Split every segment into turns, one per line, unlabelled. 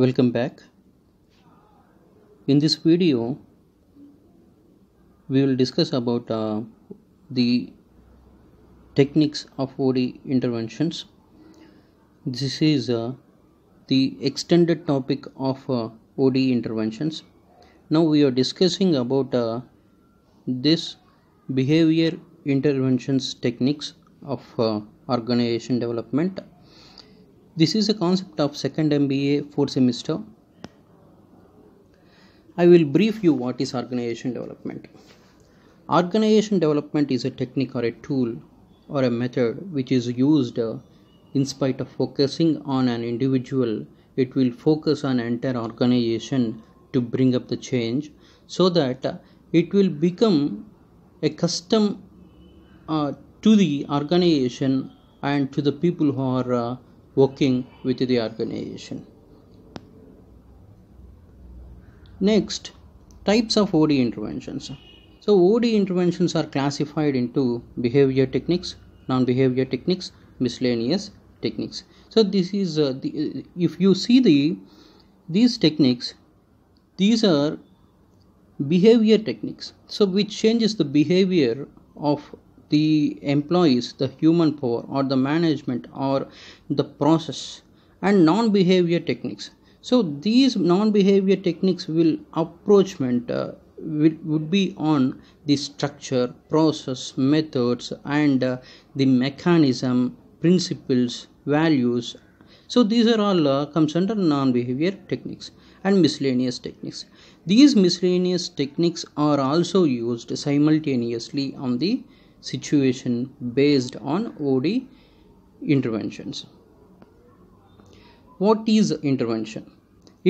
welcome back in this video we will discuss about uh, the techniques of OD interventions this is uh, the extended topic of uh, OD interventions now we are discussing about uh, this behavior interventions techniques of uh, organization development this is a concept of second MBA fourth semester. I will brief you what is organization development. Organization development is a technique or a tool or a method which is used uh, in spite of focusing on an individual it will focus on entire organization to bring up the change so that uh, it will become a custom uh, to the organization and to the people who are uh, working with the organization. Next, types of OD interventions. So, OD interventions are classified into behavior techniques, non behavior techniques, miscellaneous techniques. So, this is uh, the, if you see the these techniques, these are behavior techniques. So, which changes the behavior of the employees, the human power, or the management, or the process, and non behavior techniques. So, these non behavior techniques will approachment. Uh, would be on the structure, process, methods, and uh, the mechanism, principles, values. So, these are all uh, comes under non behavior techniques and miscellaneous techniques. These miscellaneous techniques are also used simultaneously on the situation based on OD interventions. What is intervention?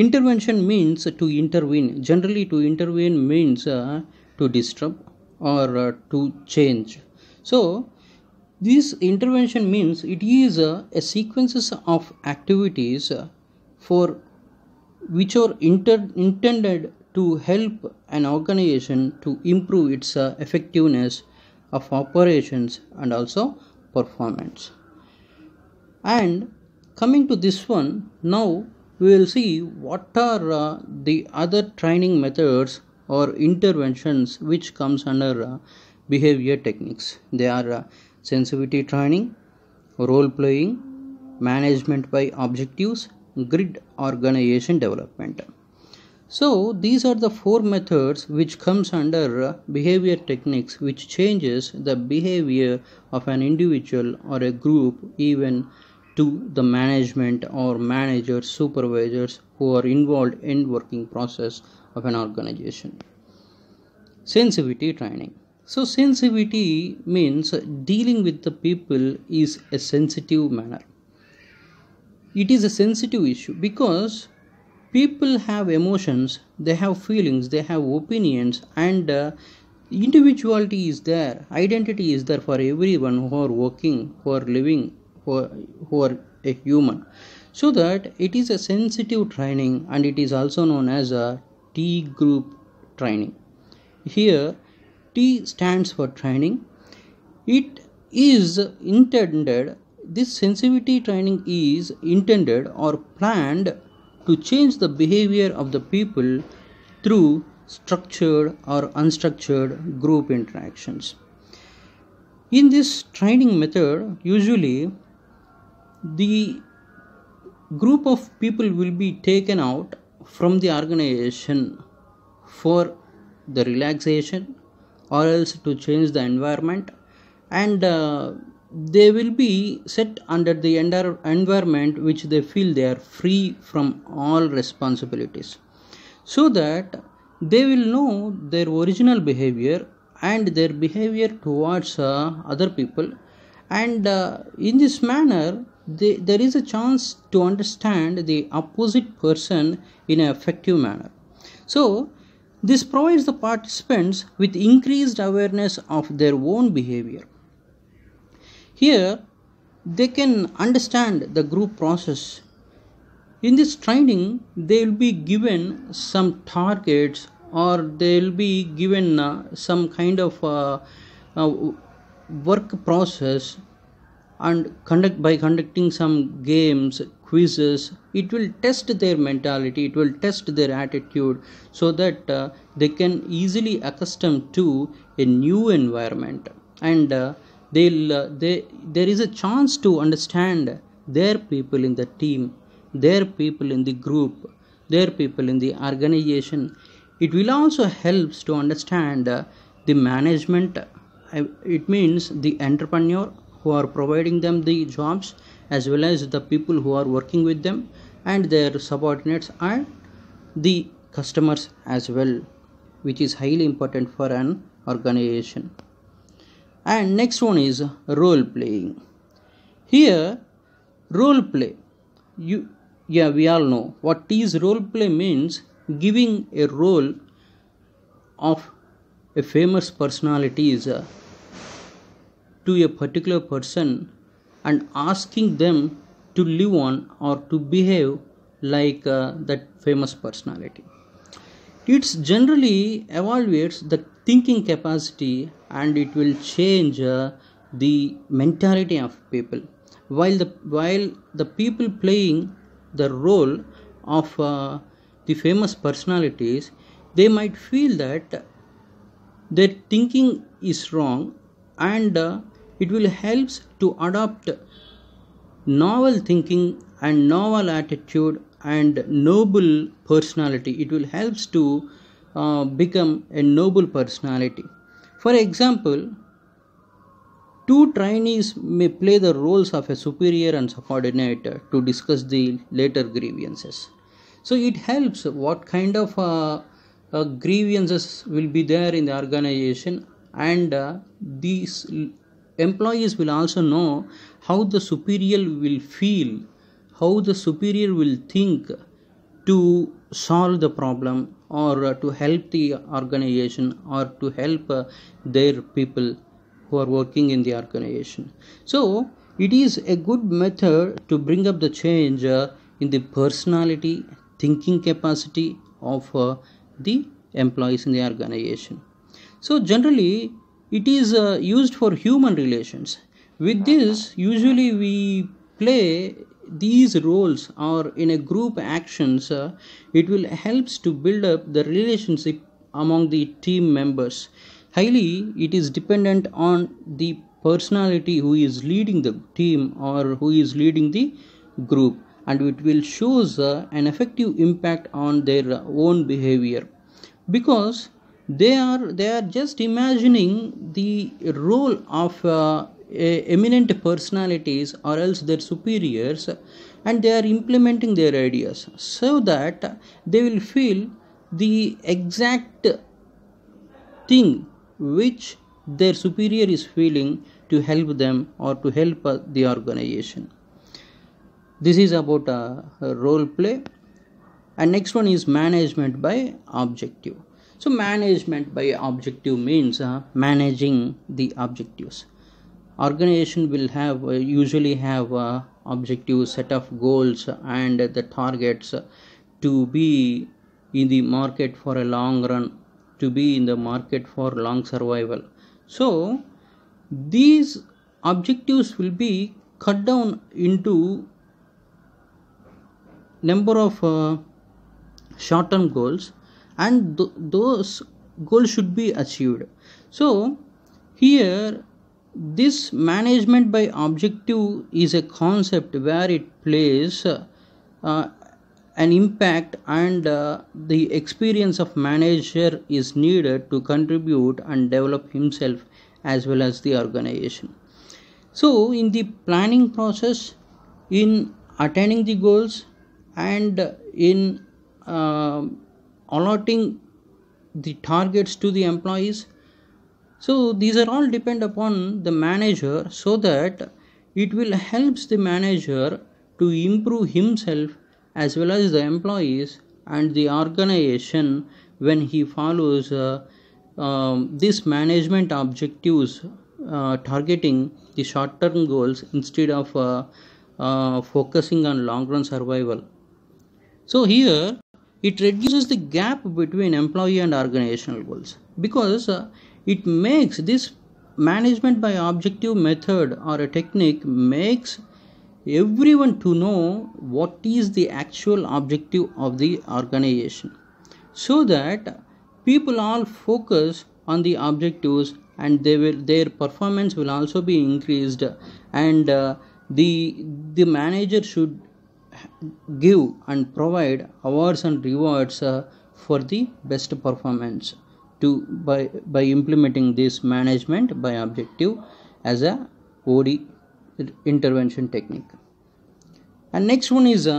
Intervention means to intervene. Generally, to intervene means uh, to disturb or uh, to change. So, this intervention means it is uh, a sequences of activities uh, for which are inter- intended to help an organization to improve its uh, effectiveness of operations and also performance and coming to this one now we will see what are uh, the other training methods or interventions which comes under uh, behavior techniques they are uh, sensitivity training role playing management by objectives grid organization development so these are the four methods which comes under behavior techniques which changes the behavior of an individual or a group even to the management or managers supervisors who are involved in working process of an organization. Sensitivity training. So sensitivity means dealing with the people is a sensitive manner. It is a sensitive issue because people have emotions they have feelings they have opinions and uh, individuality is there identity is there for everyone who are working who are living who are, who are a human so that it is a sensitive training and it is also known as a t group training here t stands for training it is intended this sensitivity training is intended or planned to change the behavior of the people through structured or unstructured group interactions. In this training method, usually the group of people will be taken out from the organization for the relaxation or else to change the environment and uh, they will be set under the environment which they feel they are free from all responsibilities so that they will know their original behavior and their behavior towards uh, other people and uh, in this manner they, there is a chance to understand the opposite person in an effective manner so this provides the participants with increased awareness of their own behavior here, they can understand the group process. In this training, they will be given some targets or they will be given uh, some kind of uh, uh, work process and conduct by conducting some games quizzes it will test their mentality it will test their attitude so that uh, they can easily accustom to a new environment and uh, they'll uh, they there is a chance to understand their people in the team their people in the group their people in the organization it will also helps to understand uh, the management it means the entrepreneur who are providing them the jobs as well as the people who are working with them and their subordinates and the customers as well which is highly important for an organization and next one is role playing here role play you yeah we all know what is role play means giving a role of a famous personality is uh, to a particular person and asking them to live on or to behave like uh, that famous personality it generally evaluates the thinking capacity and it will change uh, the mentality of people while the while the people playing the role of uh, the famous personalities they might feel that their thinking is wrong and uh, it will helps to adopt novel thinking and novel attitude and noble personality it will helps to uh, become a noble personality for example two trainees may play the roles of a superior and subordinate to discuss the later grievances so it helps what kind of uh, uh, grievances will be there in the organization and uh, these employees will also know how the superior will feel how the superior will think to solve the problem or to help the organization or to help uh, their people who are working in the organization so it is a good method to bring up the change uh, in the personality thinking capacity of uh, the employees in the organization so generally it is used for human relations with this usually we play these roles or in a group actions uh, it will helps to build up the relationship among the team members highly it is dependent on the personality who is leading the team or who is leading the group and it will shows uh, an effective impact on their own behavior because they are they are just imagining the role of uh, eminent personalities or else their superiors and they are implementing their ideas so that they will feel the exact thing which their superior is feeling to help them or to help the organization this is about a, role play and next one is management by objective so management by objective means uh, managing the objectives organization will have uh, usually have uh, objective set of goals and the targets to be in the market for a long run to be in the market for long survival so these objectives will be cut down into number of uh, short term goals and th- those goals should be achieved so here this management by objective is a concept where it plays uh, an impact and uh, the experience of manager is needed to contribute and develop himself as well as the organization so in the planning process in attaining the goals and in uh, allotting the targets to the employees so these are all depend upon the manager so that it will helps the manager to improve himself as well as the employees and the organization when he follows uh, uh, um, this management objectives uh, targeting the short term goals instead of uh, uh, focusing on long run survival so here it reduces the gap between employee and organizational goals because uh, it makes this management by objective method or a technique makes everyone to know what is the actual objective of the organization so that people all focus on the objectives and they will their performance will also be increased and uh, the the manager should give and provide awards and rewards uh, for the best performance to by by implementing this management by objective as a OD intervention technique and next one is a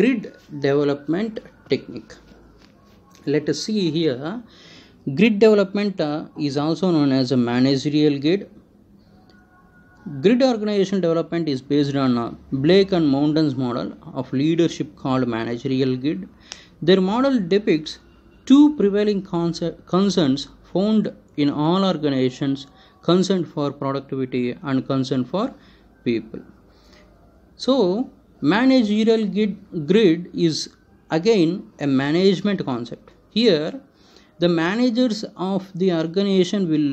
grid development technique let us see here grid development uh, is also known as a managerial grid grid organization development is based on uh, blake and mountain's model of leadership called managerial grid their model depicts two prevailing concerns found in all organizations concern for productivity and concern for people so managerial grid is again a management concept here the managers of the organization will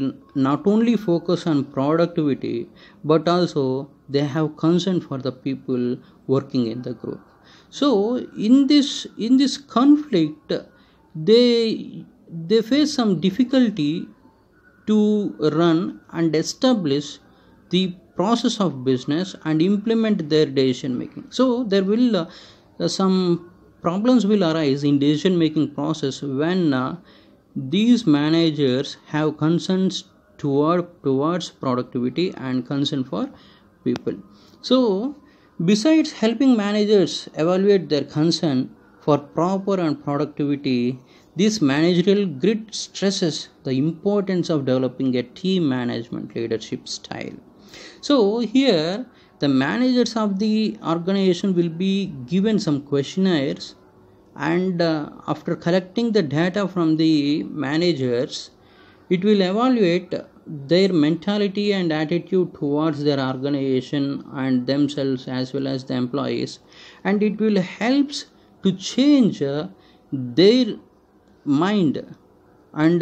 not only focus on productivity but also they have concern for the people working in the group so in this in this conflict they they face some difficulty to run and establish the process of business and implement their decision making so there will uh, some problems will arise in decision making process when uh, these managers have concerns toward towards productivity and concern for people so besides helping managers evaluate their concern for proper and productivity this managerial grit stresses the importance of developing a team management leadership style so here the managers of the organization will be given some questionnaires and uh, after collecting the data from the managers it will evaluate their mentality and attitude towards their organization and themselves as well as the employees and it will helps to change uh, their mind and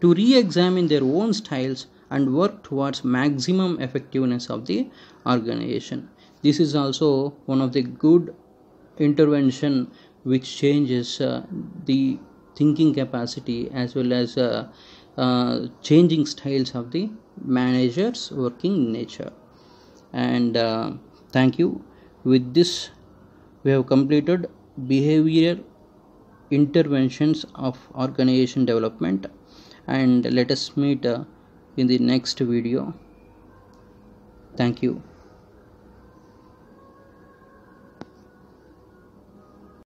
to re examine their own styles and work towards maximum effectiveness of the organization. This is also one of the good intervention which changes uh, the thinking capacity as well as uh, uh, changing styles of the managers working nature and uh, thank you with this we have completed behavior interventions of organization development and let us meet uh, in the next video thank you